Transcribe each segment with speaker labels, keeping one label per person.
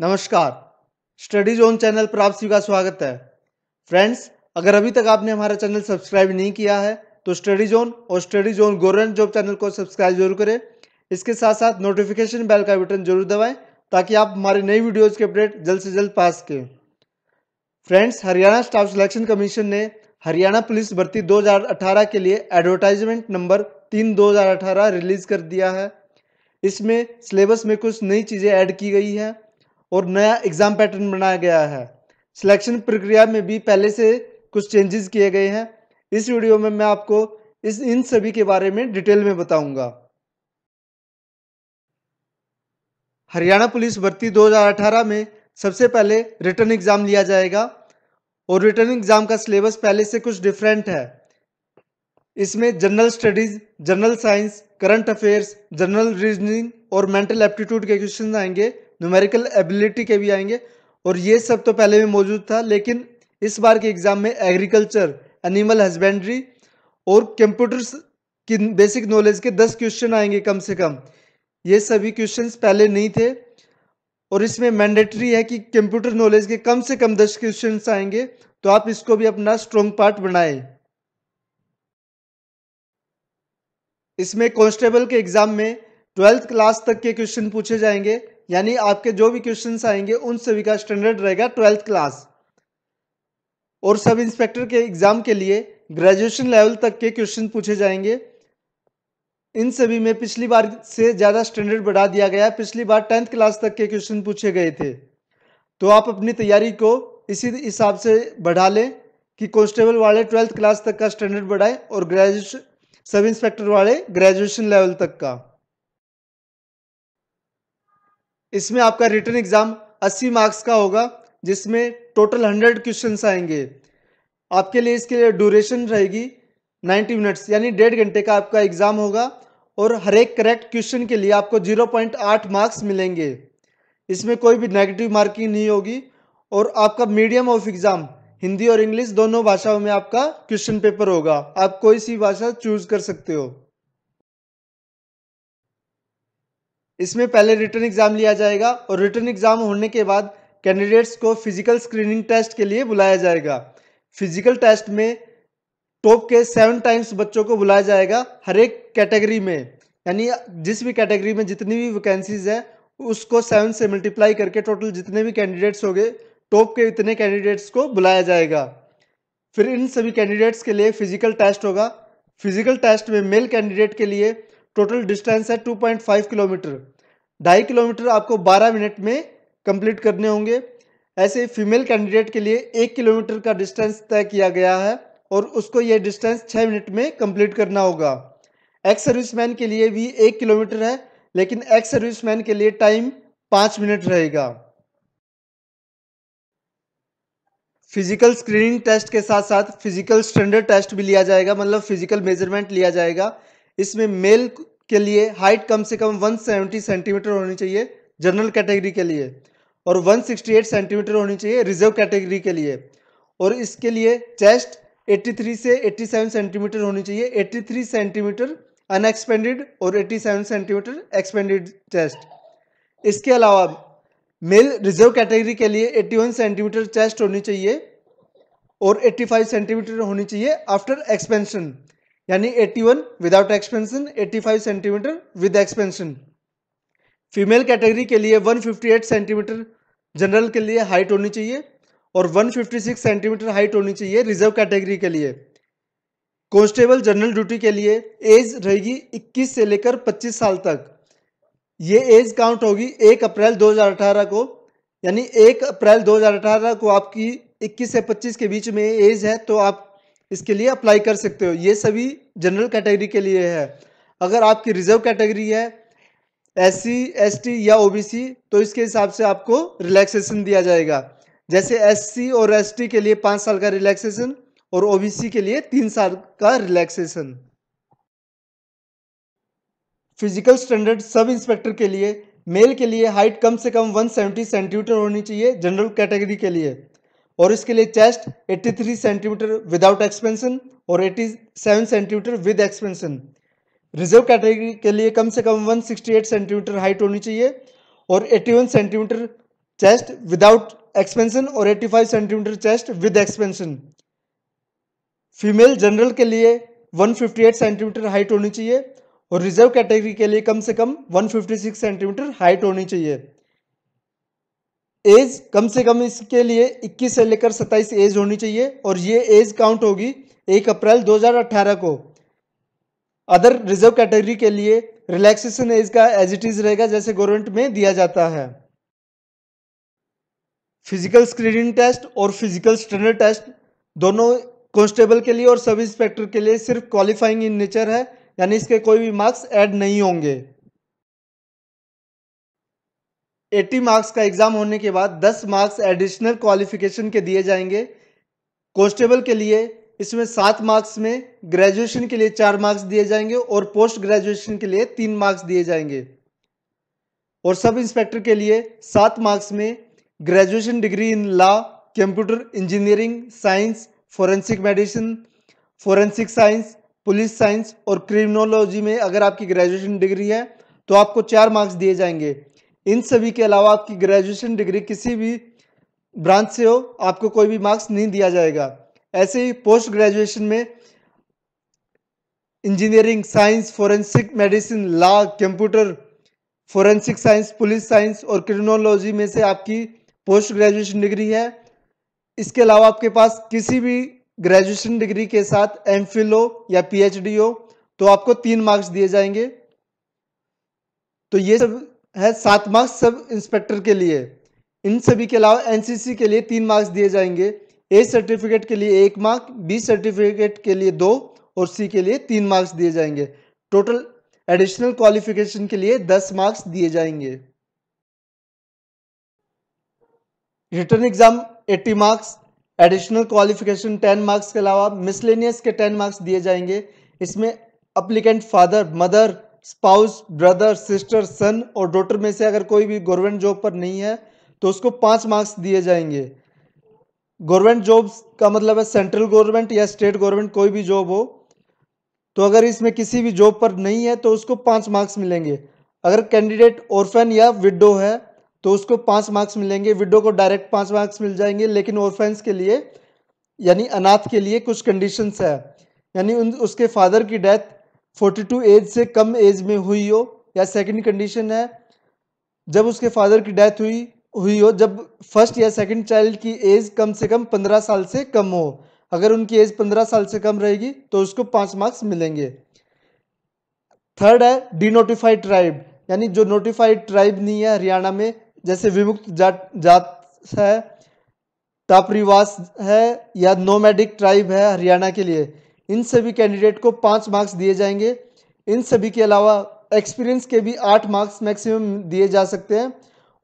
Speaker 1: नमस्कार study zone channel पर आप सभी का स्वागत है फ्रेंड्स अगर अभी तक आपने हमारा चैनल सब्सक्राइब नहीं किया है तो स्टडी जोन और study zone government job channel को सब्सक्राइब जरूर करें इसके साथ साथ नोटिफिकेशन बेल का बटन जरूर दबाएं ताकि आप हमारे नई वीडियोज़ के अपडेट जल्द से जल्द पा सकें friends Haryana staff selection commission ने हरियाणा पुलिस भर्ती 2018 के लिए एडवर्टाइजमेंट नंबर तीन 2018 रिलीज़ कर दिया है इसमें सिलेबस में कुछ नई चीज़ें ऐड की गई हैं और नया एग्ज़ाम पैटर्न बनाया गया है सिलेक्शन प्रक्रिया में भी पहले से कुछ चेंजेस किए गए हैं इस वीडियो में मैं आपको इस इन सभी के बारे में डिटेल में बताऊंगा हरियाणा पुलिस भर्ती 2018 में सबसे पहले रिटर्न एग्ज़ाम लिया जाएगा और रिटर्न एग्ज़ाम का सिलेबस पहले से कुछ डिफरेंट है इसमें general studies general science current affairs general reasoning और मेंटल एप्टीट्यूड के क्वेश्चन आएंगे न्यूमेरिकल एबिलिटी के भी आएंगे और ये सब तो पहले भी मौजूद था लेकिन इस बार के एग्ज़ाम में एग्रीकल्चर एनिमल हस्बेंड्री और कंप्यूटर्स की बेसिक नॉलेज के दस क्वेश्चन आएंगे कम से कम ये सभी क्वेश्चन पहले नहीं थे और इसमें मैंडेटरी है कि कंप्यूटर नॉलेज के कम से कम दस क्वेश्चन आएंगे तो आप इसको भी अपना स्ट्रॉन्ग पार्ट बनाए इसमें कॉन्स्टेबल के एग्ज़ाम में ट्वेल्थ क्लास तक के क्वेश्चन पूछे जाएंगे यानी आपके जो भी क्वेश्चन आएंगे उन सभी का स्टैंडर्ड रहेगा ट्वेल्थ क्लास और सब इंस्पेक्टर के एग्जाम के लिए ग्रेजुएशन लेवल तक के क्वेश्चन पूछे जाएंगे इन सभी में पिछली बार से ज़्यादा स्टैंडर्ड बढ़ा दिया गया पिछली बार टेंथ क्लास तक के क्वेश्चन पूछे गए थे तो आप अपनी तैयारी को इसी हिसाब से बढ़ा लें कि कॉन्स्टेबल वाले ट्वेल्थ क्लास तक का स्टैंडर्ड बढ़ाएं और ग्रेजुएशन सब इंस्पेक्टर वाले ग्रेजुएशन लेवल तक का इसमें आपका रिटर्न एग्ज़ाम 80 मार्क्स का होगा जिसमें टोटल 100 क्वेश्चंस आएंगे आपके लिए इसके लिए ड्यूरेशन रहेगी 90 मिनट्स यानी डेढ़ घंटे का आपका एग्ज़ाम होगा और हर एक करेक्ट क्वेश्चन के लिए आपको 0.8 मार्क्स मिलेंगे इसमें कोई भी नेगेटिव मार्किंग नहीं होगी और आपका मीडियम ऑफ एग्ज़ाम हिंदी और इंग्लिश दोनों भाषाओं में आपका क्वेश्चन पेपर होगा आप कोई सी भाषा चूज कर सकते हो इसमें पहले रिटर्न एग्जाम लिया जाएगा और रिटर्न एग्जाम होने के बाद कैंडिडेट्स को फिजिकल स्क्रीनिंग टेस्ट के लिए बुलाया जाएगा फिजिकल टेस्ट में टॉप के सेवन टाइम्स बच्चों को बुलाया जाएगा हर एक कैटेगरी में यानी जिस भी कैटेगरी में जितनी भी वैकेंसीज है उसको सेवन से मल्टीप्लाई करके टोटल जितने भी कैंडिडेट्स होंगे टॉप के इतने कैंडिडेट्स को बुलाया जाएगा फिर इन सभी कैंडिडेट्स के लिए फिजिकल टेस्ट होगा फिजिकल टेस्ट में मेल कैंडिडेट के लिए टोटल डिस्टेंस है 2.5 किलोमीटर ढाई किलोमीटर आपको 12 मिनट में कंप्लीट करने होंगे ऐसे फीमेल कैंडिडेट के लिए एक किलोमीटर का डिस्टेंस तय किया गया है और उसको ये डिस्टेंस छः मिनट में कंप्लीट करना होगा एक्स सर्विसमैन के लिए भी एक किलोमीटर है लेकिन एक्स सर्विसमैन के लिए टाइम पाँच मिनट रहेगा फिजिकल स्क्रीनिंग टेस्ट के साथ साथ फिजिकल स्टैंडर्ड टेस्ट भी लिया जाएगा मतलब फिजिकल मेजरमेंट लिया जाएगा इसमें मेल के लिए हाइट कम से कम 170 सेंटीमीटर होनी चाहिए जनरल कैटेगरी के लिए और 168 सेंटीमीटर होनी चाहिए रिजर्व कैटेगरी के लिए और इसके लिए चेस्ट 83 से 87 सेंटीमीटर होनी चाहिए 83 सेंटीमीटर अनएक्सपेंडेड और 87 सेंटीमीटर एक्सपेंडेड चेस्ट इसके अलावा मेल रिजर्व कैटेगरी के लिए 81 सेंटीमीटर चेस्ट होनी चाहिए और 85 सेंटीमीटर होनी चाहिए आफ्टर एक्सपेंशन यानी 81 without expansion 85 centimetre with expansion female category के लिए 158 सेंटीमीटर जनरल के लिए हाइट होनी चाहिए और 156 सेंटीमीटर हाइट होनी चाहिए रिजर्व कैटेगरी के लिए कॉन्स्टेबल जनरल ड्यूटी के लिए एज रहेगी 21 से लेकर 25 साल तक ये एज काउंट होगी 1 अप्रैल 2018 को यानी 1 अप्रैल 2018 को आपकी 21 से 25 के बीच में एज है तो आप इसके लिए अप्लाई कर सकते हो ये सभी जनरल कैटेगरी के लिए है अगर आपकी रिजर्व कैटेगरी है एस सी एस टी या ओ बी सी तो इसके हिसाब से आपको रिलैक्सेशन दिया जाएगा जैसे एस सी और एस टी के लिए पाँच साल का रिलैक्सेशन और ओ बी सी के लिए तीन साल का relaxation physical standard sub inspector के लिए मेल के लिए हाइट कम से कम 170 सेंटीमीटर होनी चाहिए जनरल कैटेगरी के लिए और इसके लिए चेस्ट 83 सेंटीमीटर विदाउट एक्सपेंशन और 87 centimetre with expansion reserve category के लिए कम से कम 168 सेंटीमीटर हाइट होनी चाहिए और 81 सेंटीमीटर चेस्ट विदाउट एक्सपेंशन और 85 centimetre chest with expansion female general के लिए 158 सेंटीमीटर हाइट होनी चाहिए और रिजर्व कैटेगरी के लिए कम से कम 156 सेंटीमीटर हाइट होनी चाहिए एज कम से कम इसके लिए 21 से लेकर 27 एज होनी चाहिए और ये एज काउंट होगी एक अप्रैल 2018 को अदर रिजर्व कैटेगरी के लिए रिलैक्सेशन एज का एज इट इज रहेगा जैसे गवर्नमेंट में दिया जाता है फिजिकल स्क्रीनिंग टेस्ट और फिजिकल स्टैंडर्ड टेस्ट दोनों कॉन्स्टेबल के लिए और सब इंस्पेक्टर के लिए सिर्फ क्वालिफाइंग इन नेचर है यानी इसके कोई भी मार्क्स ऐड नहीं होंगे 80 मार्क्स का एग्ज़ाम होने के बाद 10 मार्क्स एडिशनल क्वालिफिकेशन के दिए जाएंगे कॉन्स्टेबल के लिए इसमें सात मार्क्स में ग्रेजुएशन के लिए चार मार्क्स दिए जाएंगे और पोस्ट ग्रेजुएशन के लिए तीन मार्क्स दिए जाएंगे और सब इंस्पेक्टर के लिए सात मार्क्स में graduation degree in law computer engineering science forensic medicine forensic science police science और क्रिमिनोलॉजी में अगर आपकी ग्रेजुएशन डिग्री है तो आपको चार मार्क्स दिए जाएंगे इन सभी के अलावा आपकी ग्रेजुएशन डिग्री किसी भी ब्रांच से हो आपको कोई भी मार्क्स नहीं दिया जाएगा ऐसे ही पोस्ट ग्रेजुएशन में engineering science forensic medicine law computer forensic science police science और क्रिमिनोलॉजी में से आपकी पोस्ट ग्रेजुएशन डिग्री है इसके अलावा आपके पास किसी भी ग्रेजुएशन डिग्री के साथ एम हो या पी हो तो आपको तीन मार्क्स दिए जाएंगे तो ये सब है सात मार्क्स सब इंस्पेक्टर के लिए इन सभी के अलावा एनसीसी के लिए तीन मार्क्स दिए जाएंगे ए सर्टिफिकेट के लिए एक मार्क बी सर्टिफिकेट के लिए दो और सी के लिए तीन मार्क्स दिए जाएंगे टोटल एडिशनल क्वालिफिकेशन के लिए दस मार्क्स दिए जाएंगे written exam eighty marks additional qualification ten marks के अलावा मिसलेनियस के टेन मार्क्स दिए जाएंगे इसमें applicant father mother spouse brother sister son और डॉटर में से अगर कोई भी गवर्नमेंट जॉब पर नहीं है तो उसको पाँच मार्क्स दिए जाएंगे गवर्नमेंट जॉब्स का मतलब है सेंट्रल गवर्नमेंट या स्टेट गवर्नमेंट कोई भी जॉब हो तो अगर इसमें किसी भी जॉब पर नहीं है तो उसको पाँच मार्क्स मिलेंगे अगर कैंडिडेट ऑर्फेन या विडो है तो उसको पाँच मार्क्स मिलेंगे विडो को डायरेक्ट पाँच मार्क्स मिल जाएंगे लेकिन ऑर्फेंस के लिए यानी अनाथ के लिए कुछ कंडीशंस है यानी उन उसके फादर की डेथ 42 एज से कम एज में हुई हो या सेकंड कंडीशन है जब उसके फादर की डेथ हुई हुई हो जब फर्स्ट या सेकंड चाइल्ड की एज कम से कम 15 साल से कम हो अगर उनकी एज 15 साल से कम रहेगी तो उसको पाँच मार्क्स मिलेंगे थर्ड है डीनोटिफाइड ट्राइब यानी जो नोटिफाइड ट्राइब नहीं है हरियाणा में जैसे विमुक्त जात जात है टापरीवास है या नोमैडिक ट्राइब है हरियाणा के लिए इन सभी कैंडिडेट को पाँच मार्क्स दिए जाएंगे इन सभी के अलावा एक्सपीरियंस के भी आठ मार्क्स मैक्सिमम दिए जा सकते हैं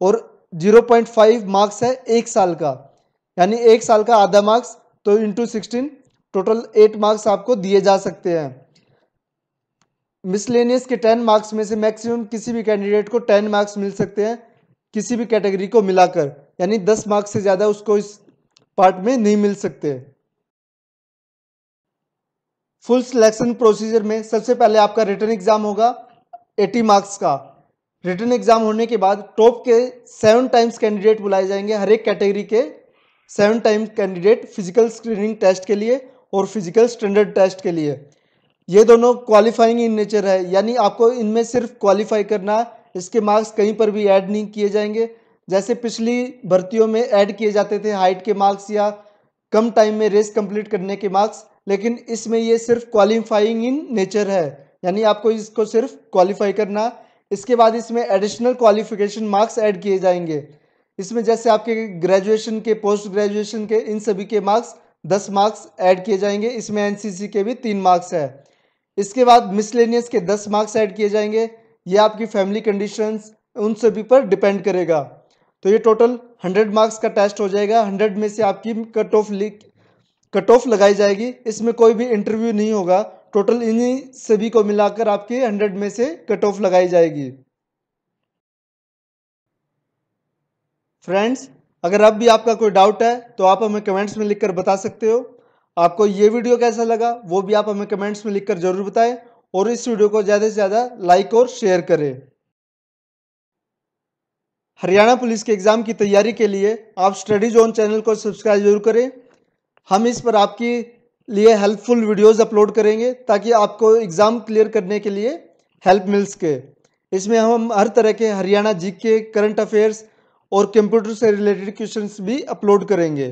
Speaker 1: और जीरो पॉइंट फाइव मार्क्स है एक साल का यानी एक साल का आधा मार्क्स तो into sixteen total eight marks आपको दिए जा सकते हैं मिसलेनियस के टेन मार्क्स में से मैक्सिमम किसी भी कैंडिडेट को टेन मार्क्स मिल सकते हैं किसी भी कैटेगरी को मिलाकर यानी दस मार्क्स से ज़्यादा उसको इस पार्ट में नहीं मिल सकते फुल सिलेक्शन प्रोसीजर में सबसे पहले आपका रिटर्न एग्जाम होगा 80 मार्क्स का रिटर्न एग्जाम होने के बाद टॉप के सेवन टाइम्स कैंडिडेट बुलाए जाएंगे हर एक कैटेगरी के seven time candidate physical screening test के लिए और फिजिकल स्टैंडर्ड टेस्ट के लिए ये दोनों क्वालिफाइंग इन नेचर है यानी आपको इनमें सिर्फ क्वालिफाई करना है इसके मार्क्स कहीं पर भी ऐड नहीं किए जाएंगे जैसे पिछली भर्तियों में ऐड किए जाते थे हाइट के मार्क्स या कम टाइम में रेस कंप्लीट करने के मार्क्स लेकिन इसमें ये सिर्फ क्वालिफाइंग इन नेचर है यानी आपको इसको सिर्फ क्वालिफाई करना इसके बाद इसमें एडिशनल क्वालिफिकेशन मार्क्स ऐड किए जाएंगे इसमें जैसे आपके ग्रेजुएशन के पोस्ट ग्रेजुएशन के इन सभी के मार्क्स दस मार्क्स ऐड किए जाएंगे इसमें एन के भी तीन मार्क्स है इसके बाद मिसलेनियस के दस मार्क्स ऐड किए जाएंगे ये आपकी फैमिली कंडीशंस उन सभी पर डिपेंड करेगा तो ये टोटल हंड्रेड मार्क्स का टेस्ट हो जाएगा हंड्रेड में से आपकी कट ऑफ कट ऑफ लगाई जाएगी इसमें कोई भी इंटरव्यू नहीं होगा टोटल इन्हीं सभी को मिलाकर आपके हंड्रेड में से कट ऑफ लगाई जाएगी फ्रेंड्स अगर अब भी आपका कोई डाउट है तो आप हमें कमेंट्स में लिखकर बता सकते हो आपको ये वीडियो कैसा लगा वो भी आप हमें कमेंट्स में लिखकर जरूर बताएं और इस वीडियो को ज़्यादा से ज़्यादा लाइक और शेयर करें हरियाणा पुलिस के एग्ज़ाम की तैयारी के लिए आप स्टडी जोन चैनल को सब्सक्राइब जरूर करें हम इस पर आपके लिए हेल्पफुल वीडियोस अपलोड करेंगे ताकि आपको एग्ज़ाम क्लियर करने के लिए हेल्प मिल सके इसमें हम हर तरह के Haryana G K current affairs और कंप्यूटर से रिलेटेड क्वेश्चंस भी अपलोड करेंगे